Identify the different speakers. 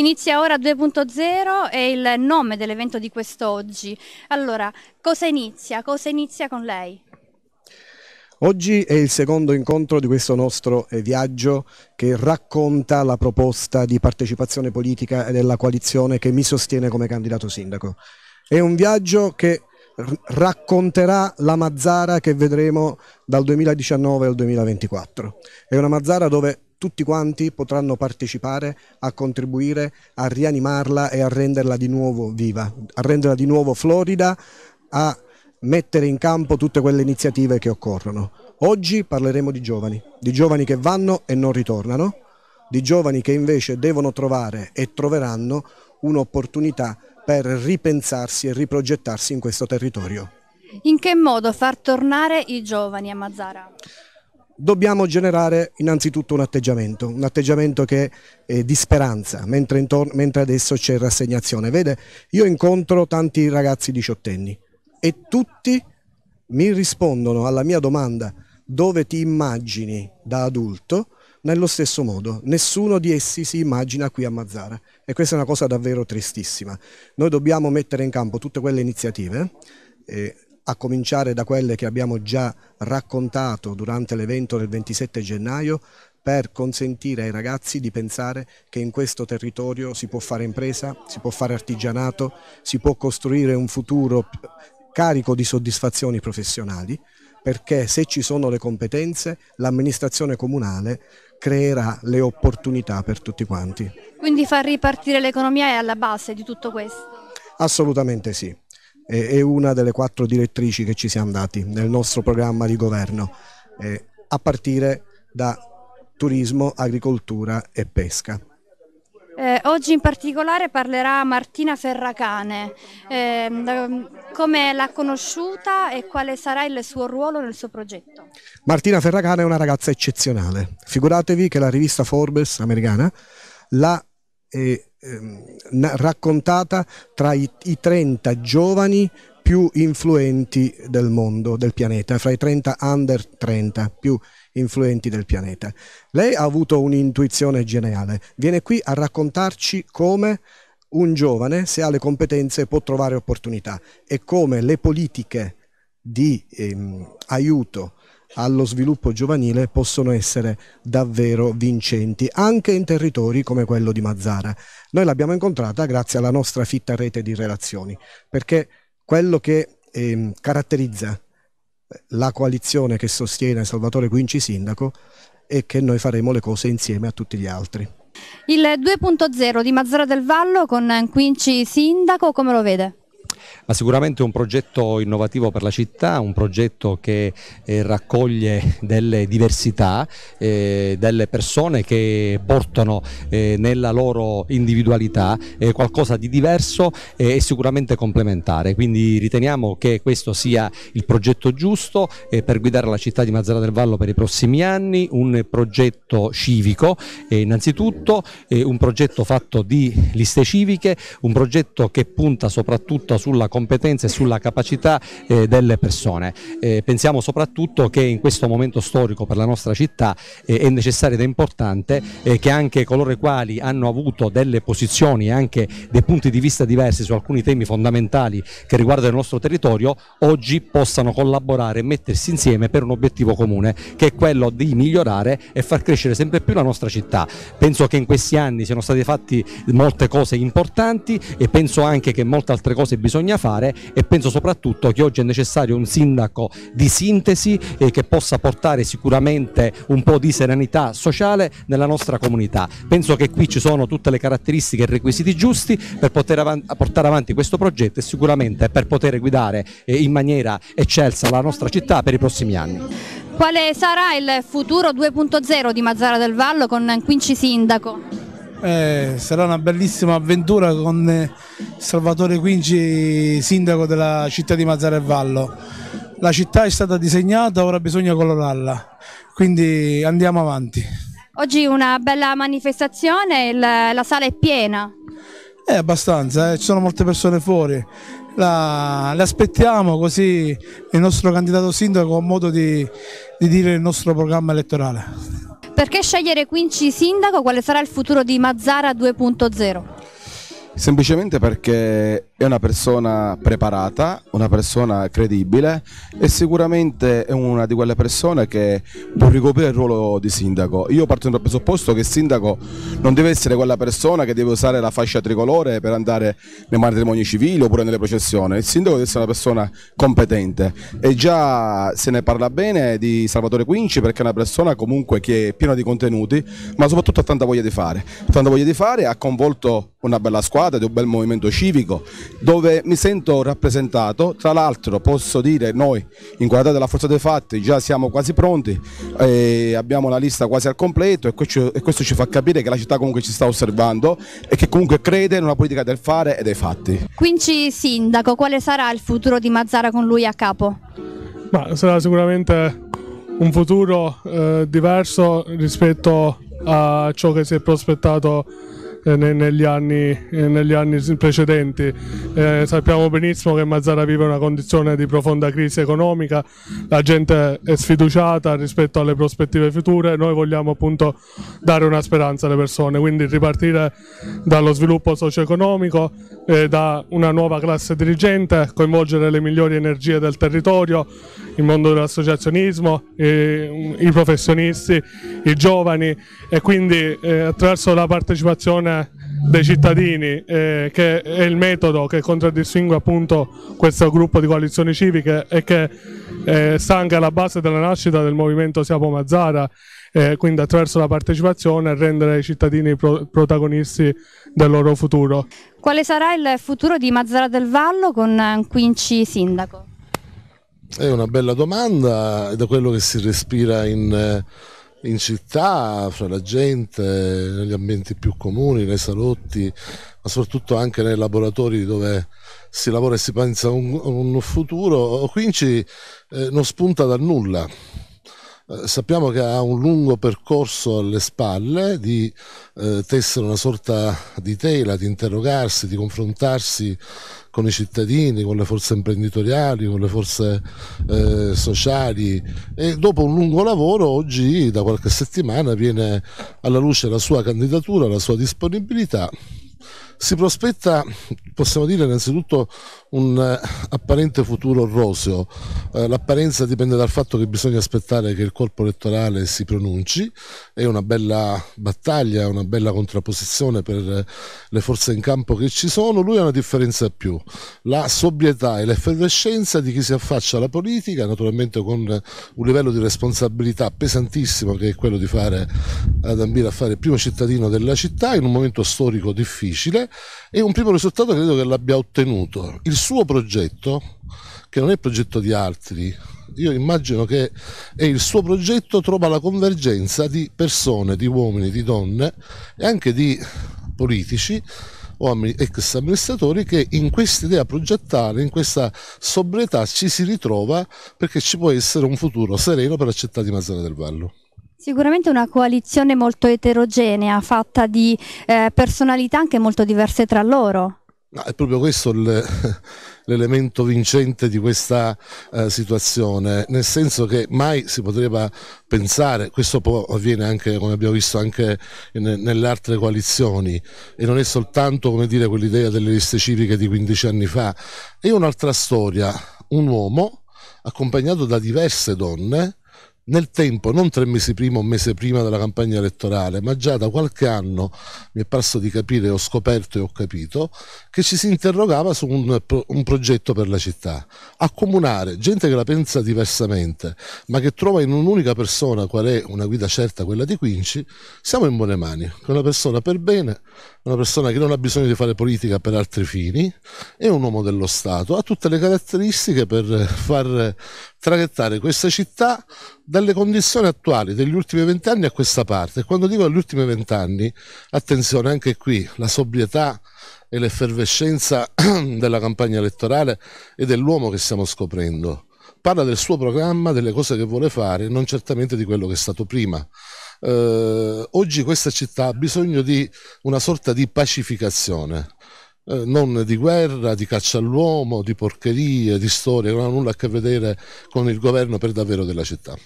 Speaker 1: Inizia ora 2.0 è il nome dell'evento di quest'oggi. Allora, cosa inizia? Cosa inizia con lei?
Speaker 2: Oggi è il secondo incontro di questo nostro eh, viaggio che racconta la proposta di partecipazione politica della coalizione che mi sostiene come candidato sindaco. È un viaggio che racconterà la Mazzara che vedremo dal 2019 al 2024. È una Mazzara dove tutti quanti potranno partecipare a contribuire a rianimarla e a renderla di nuovo viva, a renderla di nuovo florida, a mettere in campo tutte quelle iniziative che occorrono. Oggi parleremo di giovani, di giovani che vanno e non ritornano, di giovani che invece devono trovare e troveranno un'opportunità per ripensarsi e riprogettarsi in questo territorio.
Speaker 1: In che modo far tornare i giovani a Mazzara?
Speaker 2: dobbiamo generare innanzitutto un atteggiamento, un atteggiamento che è eh, di speranza, mentre, intorno, mentre adesso c'è rassegnazione. Vede, io incontro tanti ragazzi diciottenni e tutti mi rispondono alla mia domanda dove ti immagini da adulto nello stesso modo. Nessuno di essi si immagina qui a Mazzara e questa è una cosa davvero tristissima. Noi dobbiamo mettere in campo tutte quelle iniziative. Eh, a cominciare da quelle che abbiamo già raccontato durante l'evento del 27 gennaio, per consentire ai ragazzi di pensare che in questo territorio si può fare impresa, si può fare artigianato, si può costruire un futuro carico di soddisfazioni professionali, perché se ci sono le competenze, l'amministrazione comunale creerà le opportunità per tutti quanti.
Speaker 1: Quindi far ripartire l'economia è alla base di tutto questo?
Speaker 2: Assolutamente sì è una delle quattro direttrici che ci siamo dati nel nostro programma di governo, eh, a partire da turismo, agricoltura e pesca.
Speaker 1: Eh, oggi in particolare parlerà Martina Ferracane, eh, come l'ha conosciuta e quale sarà il suo ruolo nel suo progetto.
Speaker 2: Martina Ferracane è una ragazza eccezionale, figuratevi che la rivista Forbes americana l'ha eh, eh, raccontata tra i, i 30 giovani più influenti del mondo, del pianeta, fra i 30 under 30 più influenti del pianeta. Lei ha avuto un'intuizione geniale, viene qui a raccontarci come un giovane, se ha le competenze, può trovare opportunità e come le politiche di ehm, aiuto allo sviluppo giovanile possono essere davvero vincenti, anche in territori come quello di Mazzara. Noi l'abbiamo incontrata grazie alla nostra fitta rete di relazioni, perché quello che ehm, eh, caratterizza la coalizione che sostiene Salvatore Quinci Sindaco è che noi faremo le cose insieme a tutti gli altri.
Speaker 1: Il 2.0 di Mazzara del Vallo con Quinci Sindaco, come lo vede?
Speaker 2: ma sicuramente un
Speaker 3: progetto innovativo per la città, un progetto che eh, raccoglie delle diversità, eh, delle persone che portano eh, nella loro individualità eh, qualcosa di diverso eh, e sicuramente complementare, quindi riteniamo che questo sia il progetto giusto eh, per guidare la città di Mazzara del Vallo per i prossimi anni, un progetto civico innanzitutto, un progetto fatto di liste civiche, un progetto che punta soprattutto su sulla competenza e sulla capacità eh, delle persone. Eh, pensiamo soprattutto che in questo momento storico per la nostra città eh, è necessario ed è importante eh, che anche coloro i quali hanno avuto delle posizioni e anche dei punti di vista diversi su alcuni temi fondamentali che riguardano il nostro territorio oggi possano collaborare e mettersi insieme per un obiettivo comune che è quello di migliorare e far crescere sempre più la nostra città. Penso che in questi anni siano state fatte molte cose importanti e penso anche che molte altre cose bisogna bisogna fare e penso soprattutto che oggi è necessario un sindaco di sintesi e che possa portare sicuramente un po' di serenità sociale nella nostra comunità. Penso che qui ci sono tutte le caratteristiche e i requisiti giusti per poter avan portare avanti questo progetto e sicuramente per poter guidare eh, in maniera eccelsa la nostra città per i prossimi anni.
Speaker 1: Quale sarà il futuro 2.0 di Mazzara del Vallo con Quinci Sindaco?
Speaker 4: Eh, sarà una bellissima avventura con eh, Salvatore Quinci, sindaco della città di Mazzarevallo. La città è stata disegnata, ora bisogna colorarla, quindi andiamo avanti.
Speaker 1: Oggi una bella manifestazione, la sala è piena.
Speaker 4: Eh, abbastanza, eh. ci sono molte persone fuori. La, le aspettiamo così il nostro candidato sindaco ha modo di, di dire il nostro programma elettorale.
Speaker 1: Perché scegliere Quinci sindaco? Quale sarà il futuro di Mazzara 2.0?
Speaker 3: Semplicemente perché è una persona preparata, una persona credibile e sicuramente è una di quelle persone che può ricoprire il ruolo di sindaco. Io parto dal presupposto che il sindaco non deve essere quella persona che deve usare la fascia tricolore per andare nei matrimoni civili oppure nelle processioni, il sindaco deve essere una persona competente e già se ne parla bene di Salvatore Quinci perché è una persona comunque che è piena di contenuti ma soprattutto ha tanta voglia di fare, tanta voglia di fare, ha convolto una bella squadra, di un bel movimento civico dove mi sento rappresentato, tra l'altro posso dire noi in qualità della forza dei fatti già siamo quasi pronti, eh, abbiamo la lista quasi al completo e questo, e questo, ci fa capire che la città comunque ci sta osservando e che
Speaker 4: comunque crede in una politica
Speaker 3: del fare e dei fatti.
Speaker 1: Quinci Sindaco, quale sarà il futuro di Mazzara con lui a capo?
Speaker 4: Ma sarà sicuramente un futuro eh, diverso rispetto a ciò che si è prospettato eh, negli anni, eh, negli anni, precedenti. Eh, sappiamo benissimo che Mazzara vive una condizione di profonda crisi economica, la gente è sfiduciata rispetto alle prospettive future, noi vogliamo appunto dare una speranza alle persone, quindi ripartire dallo sviluppo socio-economico, eh, da una nuova classe dirigente, coinvolgere le migliori energie del territorio, il mondo dell'associazionismo, eh, i professionisti, i giovani e quindi eh, attraverso la partecipazione attenzione dei cittadini, eh, che è il metodo che contraddistingue appunto questo gruppo di coalizioni civiche e che eh, sta anche alla base della nascita del movimento Siapo Mazzara, eh, quindi attraverso la partecipazione rendere i cittadini pro protagonisti del loro futuro.
Speaker 1: Quale sarà il futuro di Mazzara del Vallo con eh, Quinci Sindaco?
Speaker 4: È una bella domanda, da quello che si respira in... Eh in città, fra la gente, negli ambienti più comuni, nei salotti, ma soprattutto anche nei laboratori dove si lavora e si pensa a un, un futuro, Quinci eh, non spunta da nulla eh, sappiamo che ha un lungo percorso alle spalle di eh, tessere una sorta di tela, di interrogarsi, di confrontarsi con i cittadini, con le forze imprenditoriali, con le forze eh, sociali e dopo un lungo lavoro oggi da qualche settimana viene alla luce la sua candidatura, la sua disponibilità si prospetta, possiamo dire, innanzitutto un eh, apparente futuro roseo. Eh, l'apparenza dipende dal fatto che bisogna aspettare che il corpo elettorale si pronunci. È una bella battaglia, una bella contrapposizione per eh, le forze in campo che ci sono. Lui ha una differenza più, la sobrietà e l'effervescenza di chi si affaccia alla politica, naturalmente con un livello di responsabilità pesantissimo che è quello di fare ad ambire a fare il primo cittadino della città in un momento storico difficile e un primo risultato credo che l'abbia ottenuto. Il suo progetto, che non è il progetto di altri, io immagino che è il suo progetto trova la convergenza di persone, di uomini, di donne e anche di politici o ex amministratori che in questa idea progettale, in questa sobrietà ci si ritrova perché ci può essere un futuro sereno per la città di Mazzara del Vallo.
Speaker 1: Sicuramente una coalizione molto eterogenea, fatta di eh, personalità anche molto diverse tra loro.
Speaker 4: No, è proprio questo l'elemento vincente di questa eh, situazione, nel senso che mai si potrebbe pensare, questo poi avviene anche, come abbiamo visto, anche nelle altre coalizioni, e non è soltanto come dire, quell'idea delle liste civiche di 15 anni fa, è un'altra storia, un uomo accompagnato da diverse donne nel tempo, non tre mesi prima o un mese prima della campagna elettorale, ma già da qualche anno mi è parso di capire, ho scoperto e ho capito, che ci si interrogava su un, un progetto per la città. Accomunare gente che la pensa diversamente, ma che trova in un'unica persona qual è una guida certa, quella di Quinci, siamo in buone mani. È una persona per bene, una persona che non ha bisogno di fare politica per altri fini, è un uomo dello Stato, ha tutte le caratteristiche per far traghettare questa città dalle condizioni attuali degli ultimi vent'anni a questa parte. E quando dico gli ultimi vent'anni, attenzione anche qui, la sobrietà e l'effervescenza della campagna elettorale e dell'uomo che stiamo scoprendo. Parla del suo programma, delle cose che vuole fare, non certamente di quello che è stato prima. Eh, oggi questa città ha bisogno di una sorta di pacificazione eh, non di guerra, di caccia all'uomo, di porcherie, di storie, non ha nulla a che vedere con il governo per davvero della città.